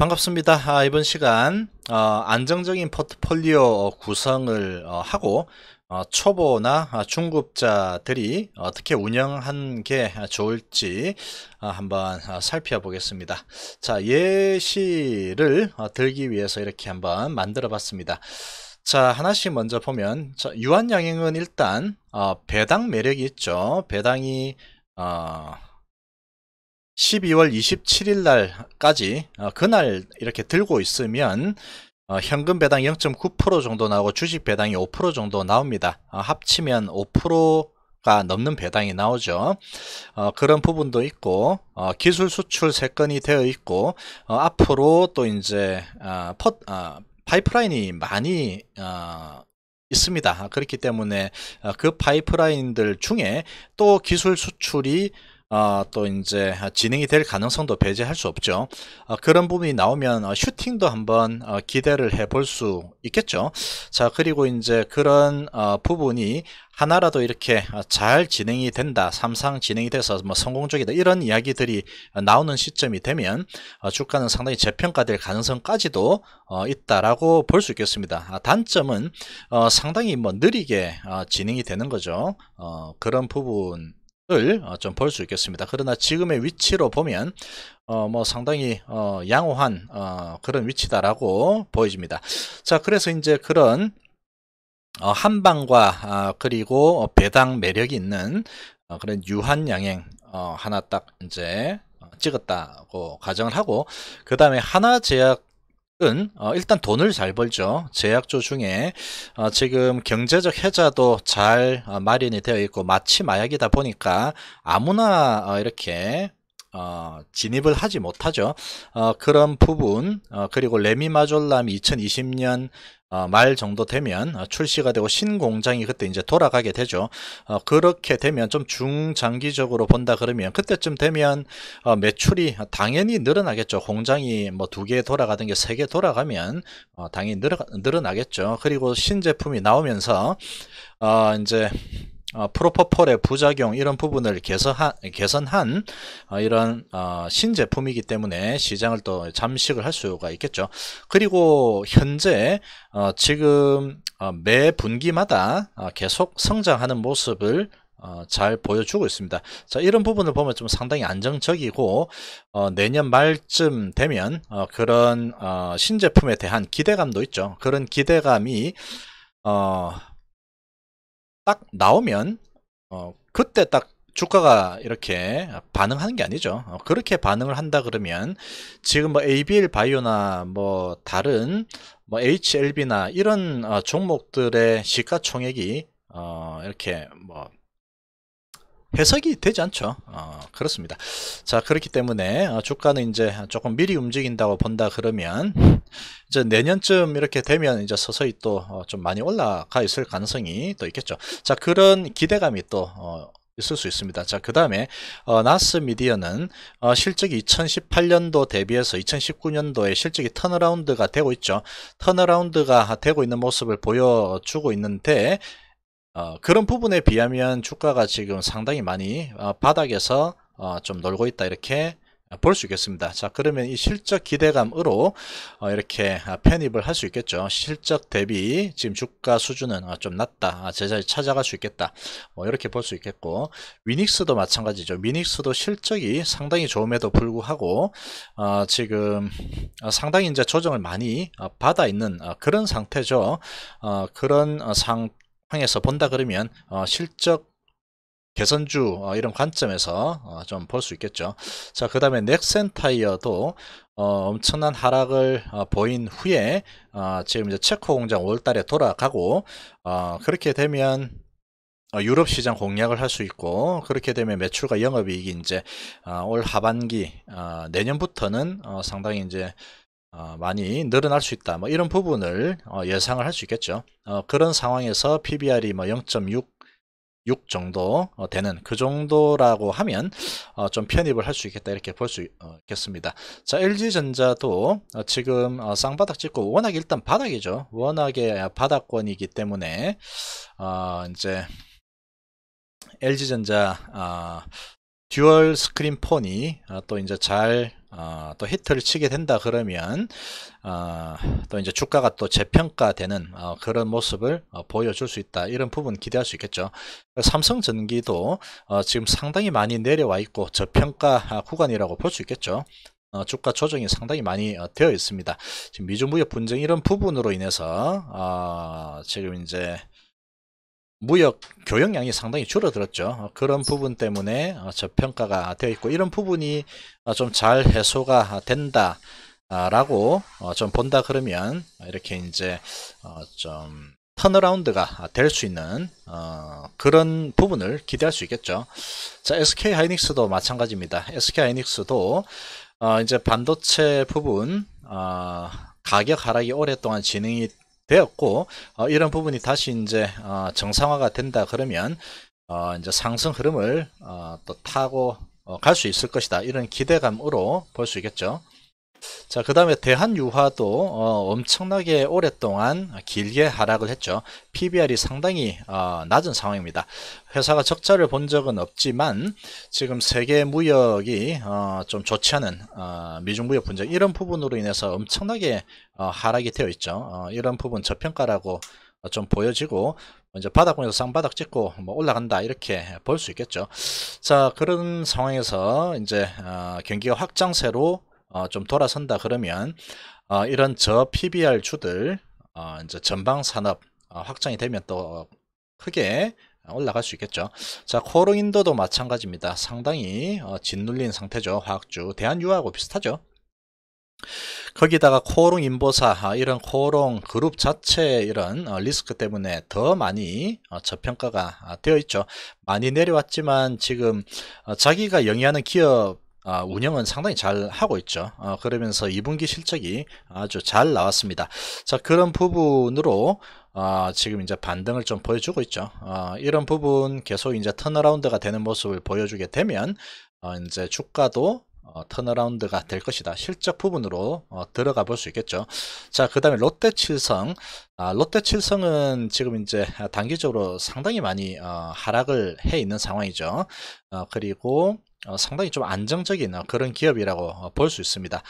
반갑습니다. 아, 이번 시간 어, 안정적인 포트폴리오 구성을 어, 하고 어, 초보나 아, 중급자들이 어떻게 운영한 게 좋을지 아, 한번 아, 살펴보겠습니다. 자 예시를 어, 들기 위해서 이렇게 한번 만들어 봤습니다. 자 하나씩 먼저 보면 자, 유한양행은 일단 어, 배당 매력이 있죠. 배당이 어, 12월 27일 날까지 어, 그날 이렇게 들고 있으면 어, 현금 배당 0.9% 정도 나오고 주식 배당이 5% 정도 나옵니다. 어, 합치면 5%가 넘는 배당이 나오죠. 어, 그런 부분도 있고 어, 기술 수출 3건이 되어 있고 어, 앞으로 또 이제 어, 퍼, 어, 파이프라인이 많이 어, 있습니다. 그렇기 때문에 어, 그 파이프라인들 중에 또 기술 수출이 아, 또 이제 진행이 될 가능성도 배제할 수 없죠. 아, 그런 부분이 나오면 아, 슈팅도 한번 아, 기대를 해 볼 수 있겠죠. 자, 그리고 이제 그런 아, 부분이 하나라도 이렇게 잘 진행이 된다, 삼상 진행이 돼서 뭐 성공적이다 이런 이야기들이 나오는 시점이 되면 주가는 상당히 재평가될 가능성까지도 어, 있다라고 볼 수 있겠습니다. 단점은 어, 상당히 뭐 느리게 진행이 되는 거죠. 어, 그런 부분. 을좀볼수 어, 있겠습니다. 그러나 지금의 위치로 보면 어, 뭐 상당히 어, 양호한 어, 그런 위치다라고 보여집니다. 자, 그래서 이제 그런 어, 한방과 아, 그리고 배당 매력이 있는 어, 그런 유한 양행 어, 하나 딱 이제 어, 찍었다고 가정을 하고 그 다음에 하나제약 은 어, 일단 돈을 잘 벌죠. 제약조 중에 어, 지금 경제적 해자도 잘 어, 마련이 되어 있고 마치 마약이다 보니까 아무나 이렇게 진입을 하지 못하죠. 그런 부분 그리고 레미마졸람 2020년 어, 말 정도 되면 어, 출시가 되고 신공장이 그때 이제 돌아가게 되죠. 어, 그렇게 되면 좀 중장기적으로 본다 그러면 그때쯤 되면 매출이 당연히 늘어나겠죠. 공장이 뭐 두 개 돌아가던 게 세 개 돌아가면 당연히 늘어나겠죠. 그리고 신제품이 나오면서 이제 어, 프로포폴의 부작용 이런 부분을 개선한, 개선한 어, 이런 어, 신제품이기 때문에 시장을 또 잠식을 할 수가 있겠죠. 그리고 현재 지금 매 분기마다 계속 성장하는 모습을 잘 보여주고 있습니다. 자, 이런 부분을 보면 좀 상당히 안정적이고 내년 말쯤 되면 그런 신제품에 대한 기대감도 있죠. 그런 기대감이 어, 딱 나오면 어, 그때 딱 주가가 이렇게 반응하는 게 아니죠. 어, 그렇게 반응을 한다 그러면 지금 뭐 ABL 바이오나 뭐 다른 뭐 HLB나 이런 어, 종목들의 시가총액이 어, 이렇게 뭐 해석이 되지 않죠. 어, 그렇습니다. 자, 그렇기 때문에 어, 주가는 이제 조금 미리 움직인다고 본다 그러면 이제 내년쯤 이렇게 되면 이제 서서히 또좀 어, 많이 올라가 있을 가능성이 또 있겠죠. 자, 그런 기대감이 또 어, 있을 수 있습니다. 자, 그 다음에 어, 나스 미디어는 어, 실적이 2018년도 대비해서 2019년도에 실적이 턴어라운드가 되고 있죠. 턴어라운드가 되고 있는 모습을 보여주고 있는데 어, 그런 부분에 비하면 주가가 지금 상당히 많이 어, 바닥에서 어, 좀 놀고 있다 이렇게 볼 수 있겠습니다. 자 그러면 이 실적 기대감으로 어, 이렇게 아, 편입을 할 수 있겠죠. 실적 대비 지금 주가 수준은 어, 좀 낮다. 아, 제자리 찾아갈 수 있겠다. 뭐 이렇게 볼 수 있겠고 위닉스도 마찬가지죠. 위닉스도 실적이 상당히 좋음에도 불구하고 어, 지금 어, 상당히 이제 조정을 많이 어, 받아 있는 그런 상태죠. 어, 그런 상태 향해서 본다 그러면 어, 실적 개선주 어, 이런 관점에서 어, 좀볼 수 있겠죠 자그 다음에 넥센타이어도 어, 엄청난 하락을 어, 보인 후에 어, 지금 이제 체코 공장 5월달에 돌아가고 어, 그렇게 되면 어, 유럽 시장 공략을 할 수 있고 그렇게 되면 매출과 영업이익이 이제 어, 올 하반기 어, 내년부터는 어, 상당히 이제 어, 많이 늘어날 수 있다. 뭐 이런 부분을 어, 예상을 할 수 있겠죠. 어, 그런 상황에서 PBR이 뭐 0.6, 6 정도 되는 그 정도라고 하면 좀 편입을 할 수 있겠다 이렇게 볼 수 있겠습니다. 자 LG전자도 지금 쌍바닥 찍고 워낙 일단 바닥이죠. 워낙에 바닥권이기 때문에 이제 LG전자 아, 듀얼 스크린 폰이 또 이제 잘 어, 또 히트를 치게 된다 그러면 어, 또 이제 주가가 또 재평가되는 어, 그런 모습을 어, 보여줄 수 있다 이런 부분 기대할 수 있겠죠 삼성전기도 어, 지금 상당히 많이 내려와 있고 저평가 아, 구간이라고 볼 수 있겠죠 어, 주가 조정이 상당히 많이 어, 되어 있습니다. 지금 미중 무역 분쟁 이런 부분으로 인해서 어, 지금 이제 무역 교역량이 상당히 줄어들었죠. 그런 부분 때문에 어, 저평가가 되어 있고 이런 부분이 어, 좀잘 해소가 된다라고 어, 좀 본다 그러면 이렇게 이제 좀 턴어라운드가 될 수 있는 그런 부분을 기대할 수 있겠죠. 자, SK 하이닉스도 마찬가지입니다. SK 하이닉스도 이제 반도체 부분 가격 하락이 오랫동안 진행이 되었고 어, 이런 부분이 다시 이제 어, 정상화가 된다 그러면 어, 이제 상승 흐름을 어, 또 타고 어, 갈수 있을 것이다 이런 기대감으로 볼 수 있겠죠. 자, 그 다음에 대한유화도 어, 엄청나게 오랫동안 길게 하락을 했죠. PBR이 상당히 어, 낮은 상황입니다. 회사가 적자를 본 적은 없지만 지금 세계 무역이 어, 좀 좋지 않은 어, 미중 무역 분쟁 이런 부분으로 인해서 엄청나게 어, 하락이 되어 있죠. 어, 이런 부분 저평가라고 좀 보여지고 이제 바닥권에서 쌍바닥 찍고 뭐 올라간다 이렇게 볼 수 있겠죠. 자 그런 상황에서 이제 경기가 확장세로 어, 좀 돌아선다 그러면 어, 이런 저 PBR 주들 어, 이제 전방 산업 확장이 되면 또 크게 올라갈 수 있겠죠. 자, 코로인도도 마찬가지입니다. 상당히 짓눌린 상태죠. 화학주. 대한유화하고 비슷하죠. 거기다가 코오롱 인보사 아, 이런 코오롱 그룹 자체 이런 리스크 때문에 더 많이 저평가가 아, 되어 있죠 많이 내려왔지만 지금 자기가 영위하는 기업 아, 운영은 상당히 잘 하고 있죠. 아, 그러면서 2분기 실적이 아주 잘 나왔습니다. 자, 그런 부분으로 아, 지금 이제 반등을 좀 보여주고 있죠. 이런 부분 계속 이제 턴어라운드가 되는 모습을 보여주게 되면 어, 이제 주가도 어, 턴어라운드가 될 것이다. 실적 부분으로 어, 들어가 볼 수 있겠죠. 자, 그 다음에 롯데칠성. 롯데칠성은 지금 이제 단기적으로 상당히 많이 어, 하락을 해 있는 상황이죠. 그리고 어, 상당히 좀 안정적인 어, 그런 기업이라고 어, 볼수 있습니다.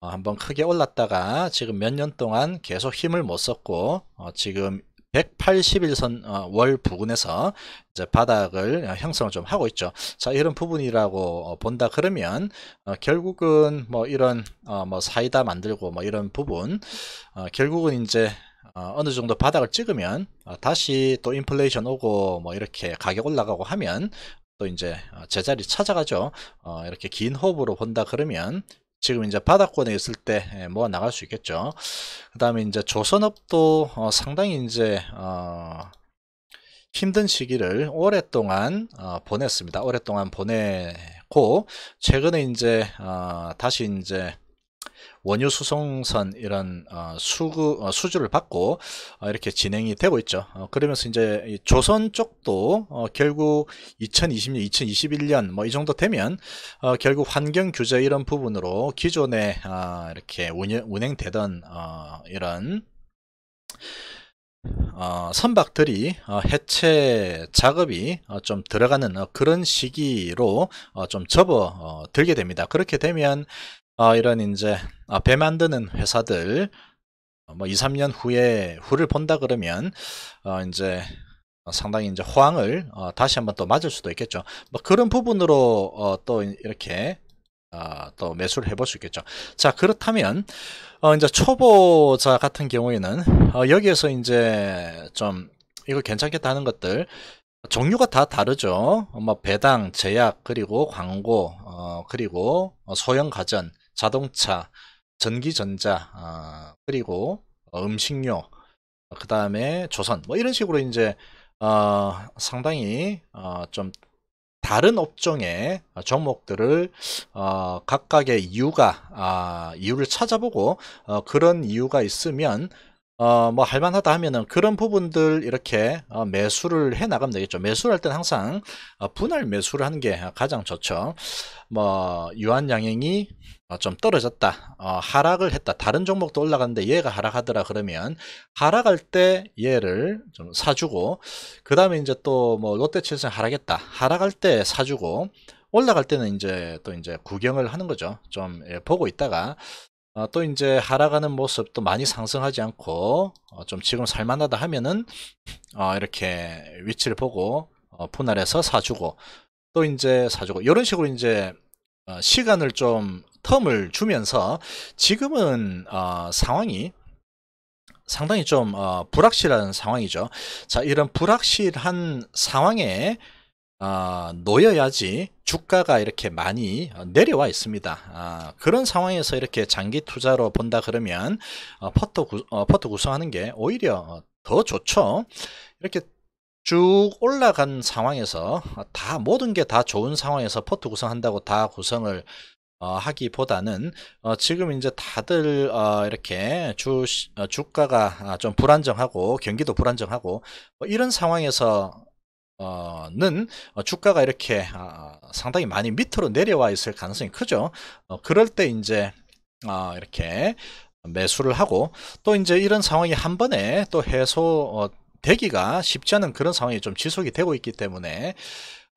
한번 크게 올랐다가 지금 몇 년 동안 계속 힘을 못 썼고 지금 181선 월 부근에서 이제 바닥을 형성을 좀 하고 있죠. 자, 이런 부분이라고 본다 그러면 결국은 뭐 이런 뭐 사이다 만들고 뭐 이런 부분 결국은 이제 어느 정도 바닥을 찍으면 다시 또 인플레이션 오고 뭐 이렇게 가격 올라가고 하면 또 이제 어, 제자리 찾아가죠. 어, 이렇게 긴 호흡으로 본다 그러면 지금 이제 바닥권에 있을 때 모아 예, 나갈 수 있겠죠. 그 다음에 이제 조선업도 어, 상당히 이제 어, 힘든 시기를 오랫동안 어, 보냈습니다. 오랫동안 보내고 최근에 이제 어, 다시 이제 원유 수송선 이런 어, 수구 어, 수주를 받고 어, 이렇게 진행이 되고 있죠. 그러면서 이제 조선 쪽도 결국 2020년, 2021년 뭐 이 정도 되면 결국 환경 규제 이런 부분으로 기존에 아, 이렇게 운영, 되던 이런 어, 선박들이 어, 해체 작업이 어, 좀 들어가는 그런 시기로 좀 접어들게 됩니다. 그렇게 되면 어, 이런 이제 어, 아, 배 만드는 회사들 어, 뭐 2, 3년 후에 후를 본다 그러면 어, 이제 어, 상당히 이제 호황을 어, 다시 한번 또 맞을 수도 있겠죠. 뭐 그런 부분으로 어, 또 이렇게 어, 또 매수를 해볼 수 있겠죠. 자 그렇다면 어, 이제 초보자 같은 경우에는 어, 여기에서 이제 좀 이거 괜찮겠다 하는 것들 종류가 다 다르죠. 뭐 배당, 제약, 그리고 광고, 어, 그리고 어, 소형 가전, 자동차, 전기전자, 아, 어, 그리고 음식료, 어, 그 다음에 조선 뭐 이런 식으로 이제 어, 상당히 어, 좀 다른 업종의 종목들을 어, 각각의 이유가 아, 이유를 찾아보고 어, 그런 이유가 있으면 어, 뭐 할만하다 하면은 그런 부분들 이렇게 어, 매수를 해 나가면 되겠죠. 매수를 할 때는 항상 어, 분할 매수를 하는 게 가장 좋죠. 뭐 유한 양행이 어, 좀 떨어졌다, 어, 하락을 했다. 다른 종목도 올라갔는데 얘가 하락하더라 그러면 하락할 때 얘를 좀 사주고 그 다음에 이제 또 뭐 롯데칠성 하락했다. 하락할 때 사주고 올라갈 때는 이제 또 이제 구경을 하는 거죠. 좀 예, 보고 있다가 어, 또 이제 하락하는 모습도 많이 상승하지 않고 어, 좀 지금 살만하다 하면은 어, 이렇게 위치를 보고 어, 분할해서 사주고 또 이제 사주고 이런 식으로 이제 어, 시간을 좀 텀을 주면서 지금은 어, 상황이 상당히 좀 불확실한 상황이죠. 자 이런 불확실한 상황에 어, 놓여야지 주가가 이렇게 많이 어, 내려와 있습니다. 아, 그런 상황에서 이렇게 장기 투자로 본다 그러면 어, 퍼터, 구, 어, 퍼터 구성하는 게 오히려 어, 더 좋죠. 이렇게 쭉 올라간 상황에서 어, 다 모든 게 다 좋은 상황에서 포트 구성한다고 다 구성을 어, 하기보다는 어, 지금 이제 다들 어, 이렇게 주 주가가 아, 좀 불안정하고 경기도 불안정하고 뭐 이런 상황에서 어는 어, 주가가 이렇게 아, 아, 상당히 많이 밑으로 내려와 있을 가능성이 크죠. 어, 그럴 때 이제 아, 이렇게 매수를 하고 또 이제 이런 상황이 한 번에 또 해소 되기가 쉽지 않은 그런 상황이 좀 지속이 되고 있기 때문에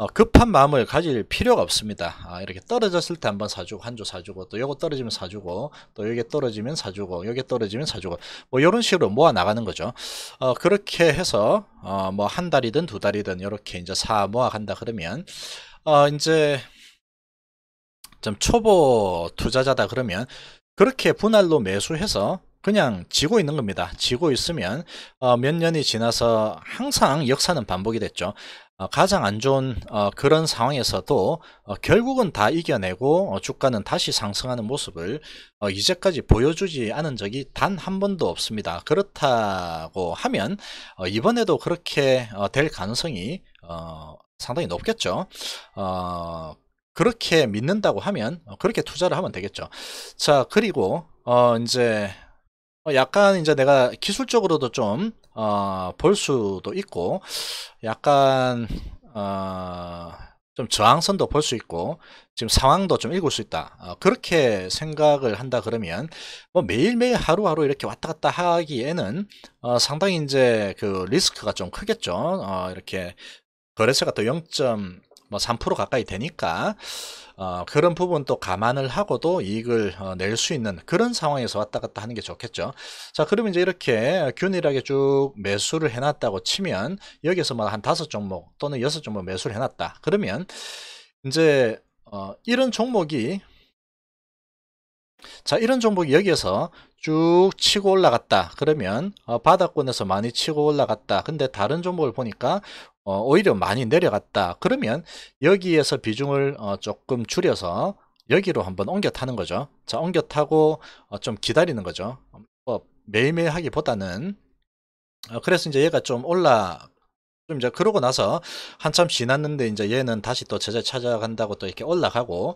어, 급한 마음을 가질 필요가 없습니다. 아, 이렇게 떨어졌을 때 한 번 사주고 한 조 사주고 또 요거 떨어지면 사주고 또 여기 떨어지면 사주고 여기 떨어지면 사주고 뭐요런 식으로 모아 나가는 거죠. 어, 그렇게 해서 어, 뭐한 달이든 두 달이든 요렇게 이제 사 모아 간다 그러면 어, 이제 좀 초보 투자자다 그러면 그렇게 분할로 매수해서 그냥 지고 있는 겁니다. 지고 있으면 어, 몇 년이 지나서 항상 역사는 반복이 됐죠. 어, 가장 안 좋은 어, 그런 상황에서도 어, 결국은 다 이겨내고 주가는 다시 상승하는 모습을 이제까지 보여주지 않은 적이 단 한 번도 없습니다. 그렇다고 하면 이번에도 그렇게 될 가능성이 상당히 높겠죠. 그렇게 믿는다고 하면 그렇게 투자를 하면 되겠죠. 자 그리고 이제 약간 이제 내가 기술적으로도 좀 어, 볼 수도 있고 약간 어, 좀 저항선도 볼 수 있고 지금 상황도 좀 읽을 수 있다 어, 그렇게 생각을 한다 그러면 뭐 매일매일 하루하루 이렇게 왔다 갔다 하기에는 어, 상당히 이제 그 리스크가 좀 크겠죠 어, 이렇게 거래세가 또 0.3% 뭐 가까이 되니까 어, 그런 부분도 감안을 하고도 이익을 어, 낼수 있는 그런 상황에서 왔다 갔다 하는 게 좋겠죠. 자, 그러면 이제 이렇게 균일하게 쭉 매수를 해놨다고 치면 여기서만 뭐 한 다섯 종목 또는 여섯 종목 매수를 해놨다. 그러면 이제 어, 이런 종목이 자 이런 종목이 여기에서 쭉 치고 올라갔다 그러면 어, 바닥권에서 많이 치고 올라갔다 근데 다른 종목을 보니까 어, 오히려 많이 내려갔다 그러면 여기에서 비중을 어, 조금 줄여서 여기로 한번 옮겨 타는 거죠 자 옮겨 타고 어, 좀 기다리는 거죠 어, 매일매일 하기보다는 어, 그래서 이제 얘가 좀 올라 이제 그러고 나서 한참 지났는데 이제 얘는 다시 또 제자 찾아간다고 또 이렇게 올라가고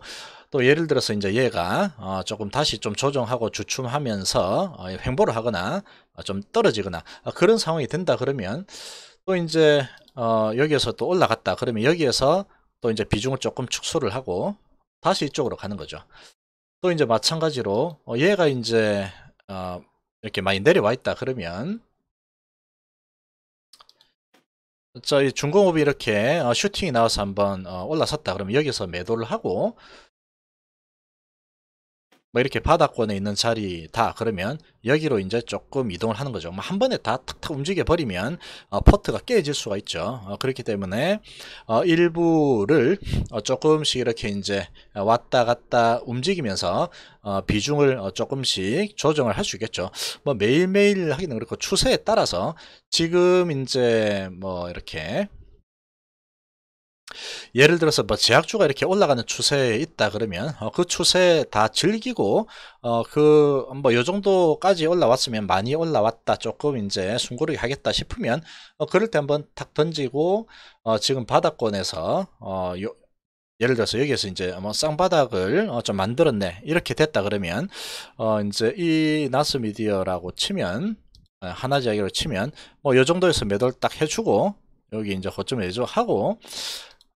또 예를 들어서 이제 얘가 어 조금 다시 좀 조정하고 주춤하면서 어 횡보를 하거나 어, 좀 떨어지거나 어, 그런 상황이 된다 그러면 또 이제 어 여기에서 또 올라갔다 그러면 여기에서 또 이제 비중을 조금 축소를 하고 다시 이쪽으로 가는 거죠. 또 이제 마찬가지로 어, 얘가 이제 이렇게 많이 내려와 있다 그러면 저희 중공업이 이렇게 어, 슈팅이 나와서 한번 어, 올라섰다 그러면 여기서 매도를 하고 뭐 이렇게 바닥권에 있는 자리다 그러면 여기로 이제 조금 이동을 하는 거죠. 뭐 한 번에 다 탁탁 움직여 버리면 어, 포트가 깨질 수가 있죠. 어, 그렇기 때문에 어, 일부를 어, 조금씩 이렇게 이제 왔다 갔다 움직이면서 어, 비중을 어, 조금씩 조정을 할 수 있겠죠. 뭐 매일매일 하기는 그렇고 추세에 따라서 지금 이제 뭐 이렇게 예를 들어서 뭐 제약주가 이렇게 올라가는 추세에 있다 그러면 어, 그 추세 다 즐기고 어, 그뭐요 정도까지 올라왔으면 많이 올라왔다 조금 이제 숨고르기 하겠다 싶으면 어, 그럴 때 한번 탁 던지고 어, 지금 바닥권에서 어, 요, 예를 들어서 여기에서 이제 뭐 쌍바닥을 어 좀 만들었네 이렇게 됐다 그러면 어 이제 이 나스 미디어라고 치면 어, 하나 지하기로 치면 뭐 요 정도에서 매도를 딱 해주고 여기 이제 고점 매도 하고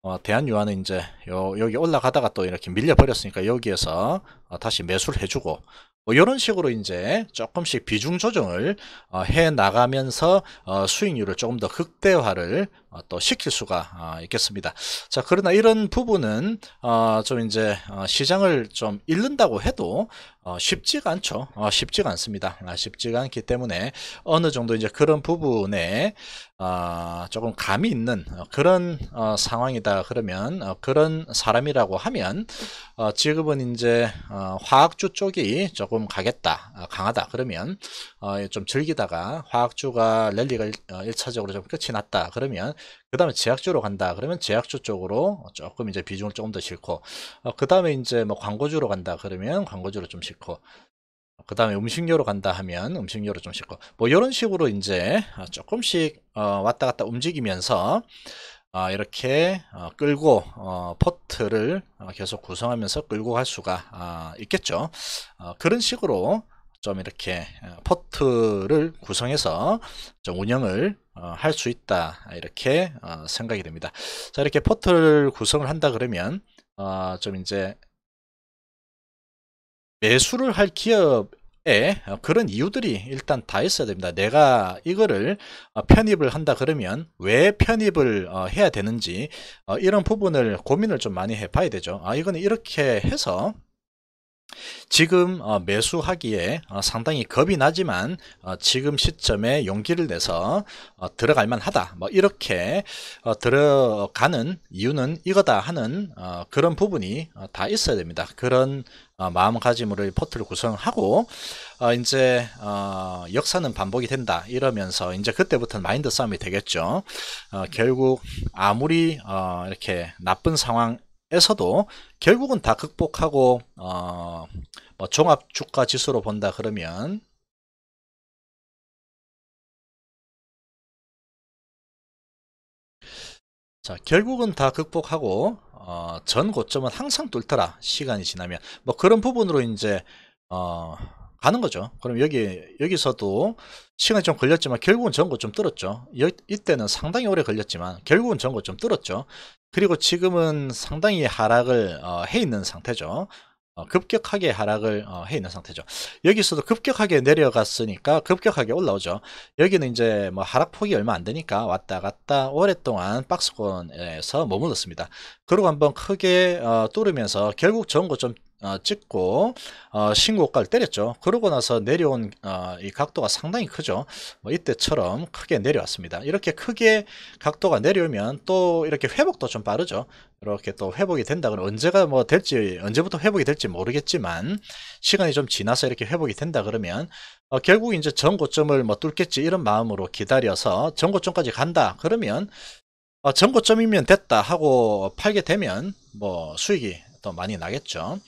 어, 대한유화는 이제 요, 여기 올라가다가 또 이렇게 밀려버렸으니까 여기에서 어, 다시 매수를 해주고 뭐 이런 식으로 이제 조금씩 비중 조정을 어, 해 나가면서 어, 수익률을 조금 더 극대화를 어, 또 시킬 수가 어, 있겠습니다. 자, 그러나 이런 부분은 어, 좀 이제 시장을 좀 잃는다고 해도 쉽지가 않죠. 쉽지가 않습니다. 아, 쉽지가 않기 때문에 어느 정도 이제 그런 부분에 조금 감이 있는 그런 상황이다 그러면 그런 사람이라고 하면 지금은 이제 화학주 쪽이 조금 가겠다, 강하다 그러면 좀 즐기다가 화학주가 랠리가 1차적으로 좀 끝이 났다 그러면 그 다음에 제약주로 간다 그러면 제약주 쪽으로 조금 이제 비중을 조금 더 싣고 어, 그 다음에 이제 뭐 광고주로 간다 그러면 광고주로 좀 싣고 그 다음에 음식료로 간다 하면 음식료로 좀 싣고 뭐 이런 식으로 이제 어, 조금씩 어, 왔다 갔다 움직이면서 어, 이렇게 어, 끌고 어, 포트를 어, 계속 구성하면서 끌고 갈 수가 어, 있겠죠 그런 식으로 좀 이렇게 포트를 구성해서 좀 운영을 어, 할 수 있다 아, 이렇게 어, 생각이 됩니다 자 이렇게 포털 구성을 한다 그러면 어, 좀 이제 매수를 할 기업에 어, 그런 이유들이 일단 다 있어야 됩니다 내가 이거를 어, 편입을 한다 그러면 왜 편입을 어, 해야 되는지 이런 부분을 고민을 좀 많이 해 봐야 되죠 아 이거는 이렇게 해서 지금 어, 매수하기에 어, 상당히 겁이 나지만 어, 지금 시점에 용기를 내서 들어갈 만하다 뭐 이렇게 들어가는 이유는 이거다 하는 그런 부분이 다 있어야 됩니다 그런 마음가짐으로 포트를 구성하고 이제 역사는 반복이 된다 이러면서 이제 그때부터는 마인드 싸움이 되겠죠 결국 아무리 이렇게 나쁜 상황 에서도 결국은 다 극복하고 어, 뭐 종합 주가 지수로 본다 그러면 자 결국은 다 극복하고 어, 전 고점은 항상 뚫더라 시간이 지나면 뭐 그런 부분으로 이제 어, 가는 거죠. 그럼 여기, 여기서도 시간이 좀 걸렸지만 결국은 전고 좀 뚫었죠. 여, 이때는 상당히 오래 걸렸지만 결국은 전고 좀 뚫었죠. 그리고 지금은 상당히 하락을 어, 해 있는 상태죠. 어, 급격하게 하락을 어, 해 있는 상태죠. 여기서도 급격하게 내려갔으니까 급격하게 올라오죠. 여기는 이제 뭐 하락폭이 얼마 안 되니까 왔다 갔다 오랫동안 박스권에서 머물렀습니다. 그리고 한번 크게 어, 뚫으면서 결국 전고 좀 어, 찍고 어, 신고가를 때렸죠. 그러고 나서 내려온 어, 이 각도가 상당히 크죠. 뭐 이때처럼 크게 내려왔습니다. 이렇게 크게 각도가 내려오면 또 이렇게 회복도 좀 빠르죠. 이렇게 또 회복이 된다 그러 언제가 뭐 될지 언제부터 회복이 될지 모르겠지만 시간이 좀 지나서 이렇게 회복이 된다 그러면 어, 결국 이제 전고점을 뭐 뚫겠지 이런 마음으로 기다려서 전고점까지 간다 그러면 어, 전고점이면 됐다 하고 팔게 되면 뭐 수익이 더 많이 나겠죠.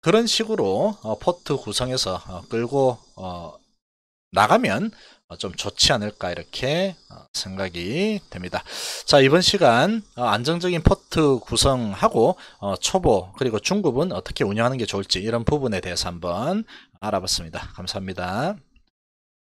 그런 식으로 어, 포트 구성해서 어, 끌고 어, 나가면 좀 좋지 않을까 이렇게 생각이 됩니다 자 이번 시간 안정적인 포트 구성하고 초보 그리고 중급은 어떻게 운영하는 게 좋을지 이런 부분에 대해서 한번 알아봤습니다 감사합니다